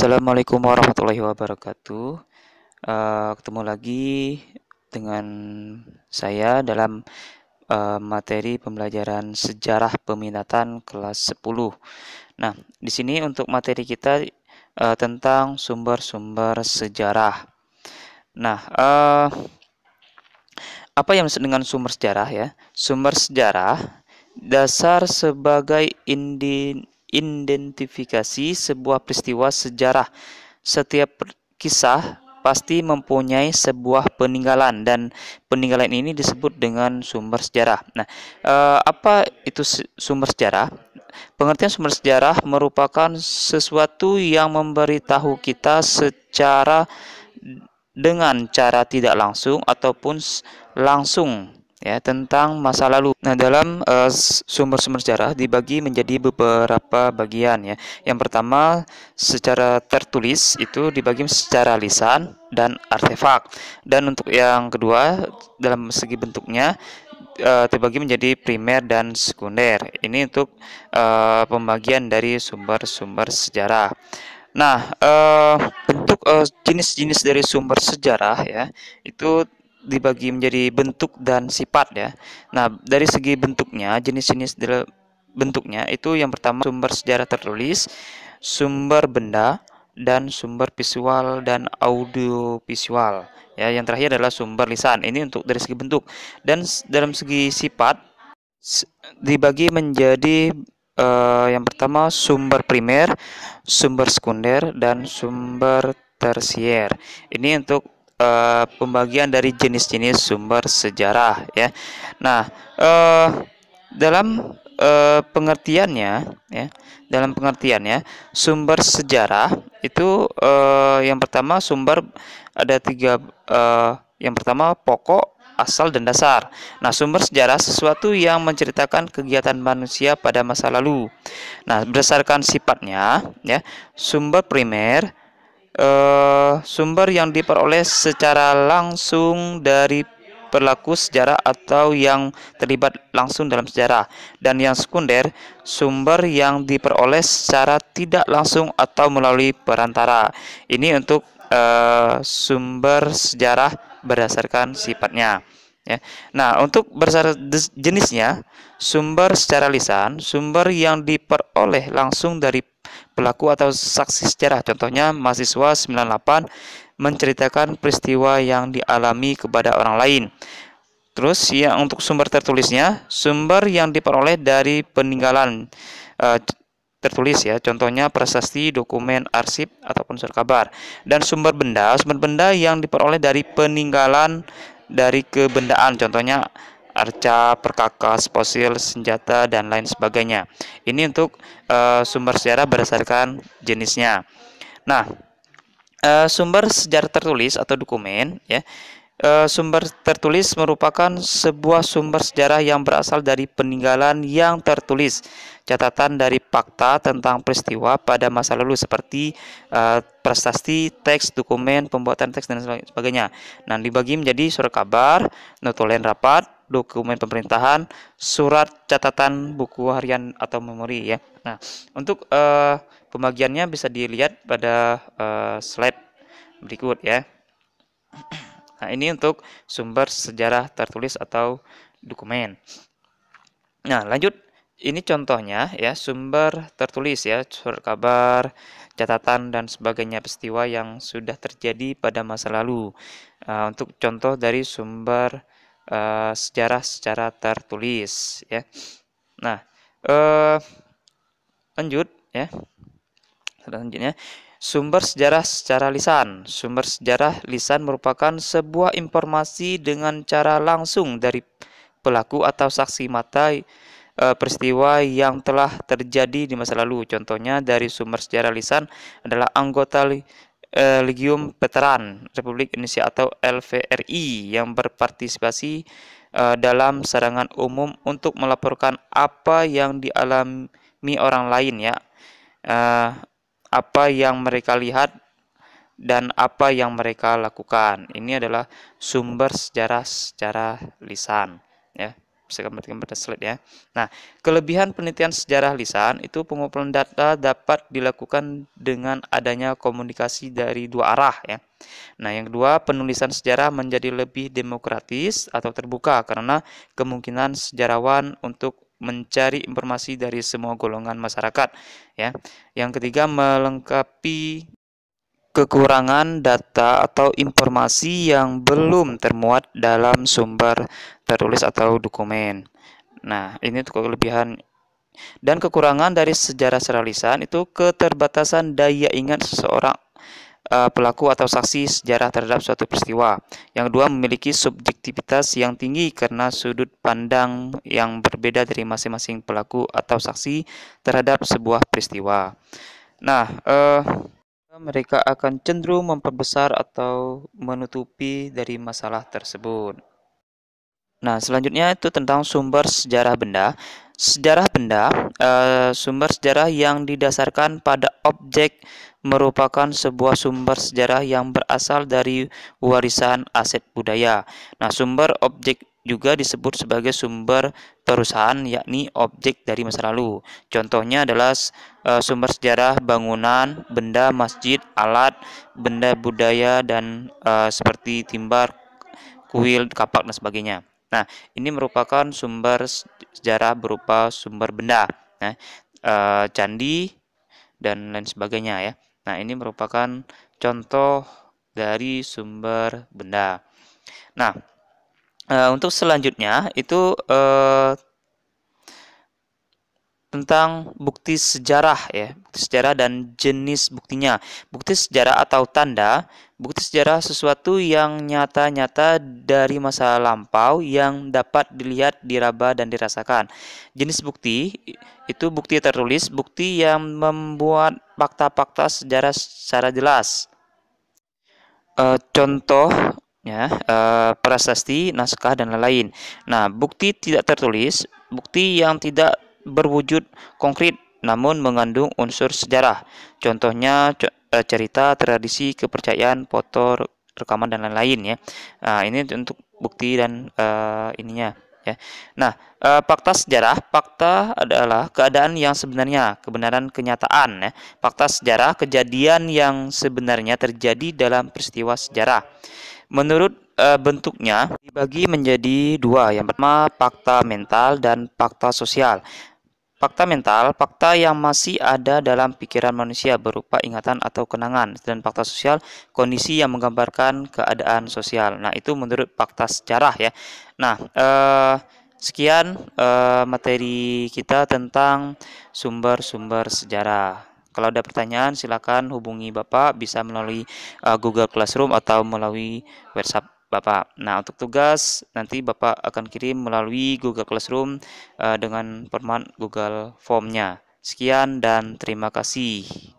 Assalamualaikum warahmatullahi wabarakatuh. Uh, ketemu lagi dengan saya dalam uh, materi pembelajaran sejarah peminatan kelas 10. Nah, di sini untuk materi kita uh, tentang sumber-sumber sejarah. Nah, uh, apa yang disebut dengan sumber sejarah ya? Sumber sejarah dasar sebagai indi identifikasi sebuah peristiwa sejarah. Setiap kisah pasti mempunyai sebuah peninggalan dan peninggalan ini disebut dengan sumber sejarah. Nah, eh, apa itu sumber sejarah? Pengertian sumber sejarah merupakan sesuatu yang memberitahu kita secara dengan cara tidak langsung ataupun langsung ya tentang masa lalu. Nah, dalam eh, sumber-sumber uh, sejarah dibagi menjadi beberapa bagian ya. Yang pertama secara tertulis itu dibagi secara lisan dan artefak. Dan untuk yang kedua dalam segi bentuknya uh, eh, terbagi menjadi primer dan sekunder. Ini untuk uh, pembagian dari sumber-sumber sejarah. Nah, uh, bentuk jenis-jenis uh, jenis -jenis dari sumber sejarah ya itu dibagi menjadi bentuk dan sifat ya. Nah, dari segi bentuknya, jenis-jenis bentuknya itu yang pertama sumber sejarah tertulis, sumber benda, dan sumber visual dan audio visual. Ya, yang terakhir adalah sumber lisan. Ini untuk dari segi bentuk dan dalam segi sifat dibagi menjadi uh, yang pertama sumber primer, sumber sekunder dan sumber tersier. Ini untuk Eh, pembagian dari jenis-jenis sumber sejarah ya. Nah, uh, dalam uh, pengertiannya ya, dalam pengertiannya sumber sejarah itu uh, yang pertama sumber ada tiga uh, yang pertama pokok asal dan dasar. Nah, sumber sejarah sesuatu yang menceritakan kegiatan manusia pada masa lalu. Nah, berdasarkan sifatnya, ya, sumber primer uh, sumber yang diperoleh secara langsung dari pelaku sejarah atau yang terlibat langsung dalam sejarah dan yang sekunder sumber yang diperoleh secara tidak langsung atau melalui perantara ini untuk uh, sumber sejarah berdasarkan sifatnya ya. Nah, untuk bersyarat jenisnya, sumber secara lisan, sumber yang diperoleh langsung dari pelaku atau saksi sejarah. Contohnya mahasiswa 98 menceritakan peristiwa yang dialami kepada orang lain. Terus yang untuk sumber tertulisnya, sumber yang diperoleh dari peninggalan e, tertulis ya, contohnya prasasti, dokumen, arsip ataupun surat kabar. Dan sumber benda, sumber benda yang diperoleh dari peninggalan dari kebendaan, contohnya arca, perkakas, fosil, senjata, dan lain sebagainya. Ini untuk e, sumber sejarah berdasarkan jenisnya. Nah, e, sumber sejarah tertulis atau dokumen ya Eh, sumber tertulis merupakan sebuah sumber sejarah yang berasal dari peninggalan yang tertulis, catatan dari fakta tentang peristiwa pada masa lalu seperti uh, prestasi, teks, dokumen, pembuatan teks dan sebagainya. Nah, dibagi menjadi surat kabar, notulen rapat, dokumen pemerintahan, surat catatan buku harian atau memori ya. Nah, untuk uh, pembagiannya bisa dilihat pada slide berikut ya. Nah, ini untuk sumber sejarah tertulis atau dokumen. Nah, lanjut ini contohnya ya sumber tertulis ya surat kabar catatan dan sebagainya peristiwa yang sudah terjadi pada masa lalu uh, untuk contoh dari sumber uh, sejarah secara tertulis ya nah uh, lanjut ya selanjutnya Sumber sejarah secara lisan. Sumber sejarah lisan merupakan sebuah informasi dengan cara langsung dari pelaku atau saksi mata e, peristiwa yang telah terjadi di masa lalu. Contohnya dari sumber sejarah lisan adalah anggota li, e, Legium Veteran Republik Indonesia atau LVRI yang berpartisipasi e, dalam serangan umum untuk melaporkan apa yang dialami orang lain ya. Uh, apa yang mereka lihat dan apa yang mereka lakukan. Ini adalah sumber sejarah secara lisan, ya. Bisa kembali pada slide ya. Nah, kelebihan penelitian sejarah lisan itu pengumpulan data dapat dilakukan dengan adanya komunikasi dari dua arah ya. Nah, yang kedua, penulisan sejarah menjadi lebih demokratis atau terbuka karena kemungkinan sejarawan untuk mencari informasi dari semua golongan masyarakat ya. Yang ketiga melengkapi kekurangan data atau informasi yang belum termuat dalam sumber tertulis atau dokumen. Nah, ini tuh kelebihan dan kekurangan dari sejarah seralisan itu keterbatasan daya ingat seseorang Eh, pelaku atau saksi sejarah terhadap suatu peristiwa. Yang kedua memiliki subjektivitas yang tinggi karena sudut pandang yang berbeda dari masing-masing pelaku atau saksi terhadap sebuah peristiwa. Nah, uh, mereka akan cenderung memperbesar atau menutupi dari masalah tersebut. Nah, selanjutnya itu tentang sumber sejarah benda. Sejarah benda, eh, sumber sejarah yang didasarkan pada objek merupakan sebuah sumber sejarah yang berasal dari warisan aset budaya. Nah, sumber objek juga disebut sebagai sumber perusahaan yakni objek dari masa lalu. Contohnya adalah e, sumber sejarah bangunan, benda masjid, alat, benda budaya dan e, seperti timbar, kuil, kapak dan sebagainya. Nah, ini merupakan sumber sejarah berupa sumber benda, nah, e, candi dan lain sebagainya ya. Nah, ini merupakan contoh dari sumber benda. Nah, eh, untuk selanjutnya itu eh, tentang bukti sejarah ya, bukti sejarah dan jenis buktinya. Bukti sejarah atau tanda, bukti sejarah sesuatu yang nyata-nyata dari masa lampau yang dapat dilihat, diraba dan dirasakan. Jenis bukti itu bukti tertulis, bukti yang membuat fakta-fakta sejarah secara jelas. E, eh, contoh ya, e, eh, prasasti, naskah dan lain-lain. Nah, bukti tidak tertulis, bukti yang tidak berwujud konkret namun mengandung unsur sejarah. Contohnya eh, cerita, tradisi, kepercayaan, foto, rekaman dan lain-lain ya. Nah, ini untuk bukti dan uh, ininya ya. Nah, uh, fakta sejarah, fakta adalah keadaan yang sebenarnya, kebenaran kenyataan ya. Fakta sejarah kejadian yang sebenarnya terjadi dalam peristiwa sejarah. Menurut Eh, bentuknya dibagi menjadi dua. Yang pertama fakta mental dan fakta sosial. Fakta mental, fakta yang masih ada dalam pikiran manusia berupa ingatan atau kenangan, dan fakta sosial, kondisi yang menggambarkan keadaan sosial. Nah, itu menurut fakta sejarah ya. Nah, eh, sekian eh, materi kita tentang sumber-sumber sejarah. Kalau ada pertanyaan, silakan hubungi Bapak bisa melalui uh, Google Classroom atau melalui WhatsApp. Bapak. Nah, untuk tugas nanti Bapak akan kirim melalui Google Classroom uh, dengan format Google Form-nya. Sekian dan terima kasih.